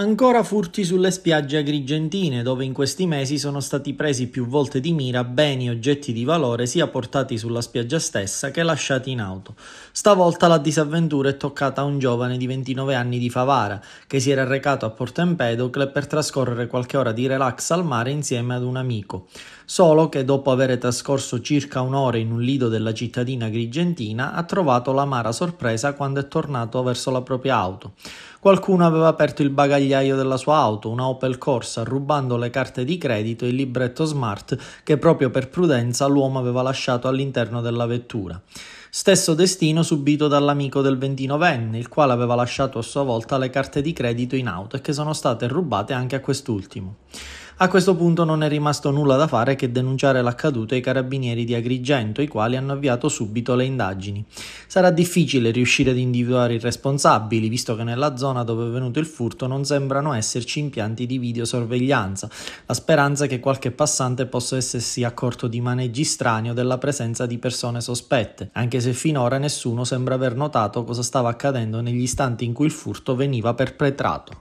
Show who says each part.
Speaker 1: Ancora furti sulle spiagge agrigentine, dove in questi mesi sono stati presi più volte di mira beni e oggetti di valore sia portati sulla spiaggia stessa che lasciati in auto. Stavolta la disavventura è toccata a un giovane di 29 anni di Favara, che si era recato a Porto Empedocle per trascorrere qualche ora di relax al mare insieme ad un amico. Solo che dopo aver trascorso circa un'ora in un lido della cittadina agrigentina, ha trovato l'amara sorpresa quando è tornato verso la propria auto. Qualcuno aveva aperto il bagagliaio della sua auto, una Opel Corsa, rubando le carte di credito e il libretto smart che proprio per prudenza l'uomo aveva lasciato all'interno della vettura. Stesso destino subito dall'amico del ventinovenne, il quale aveva lasciato a sua volta le carte di credito in auto e che sono state rubate anche a quest'ultimo. A questo punto non è rimasto nulla da fare che denunciare l'accaduto ai carabinieri di Agrigento, i quali hanno avviato subito le indagini. Sarà difficile riuscire ad individuare i responsabili, visto che nella zona dove è avvenuto il furto non sembrano esserci impianti di videosorveglianza. La speranza è che qualche passante possa essersi accorto di maneggi strani o della presenza di persone sospette, anche se finora nessuno sembra aver notato cosa stava accadendo negli istanti in cui il furto veniva perpetrato.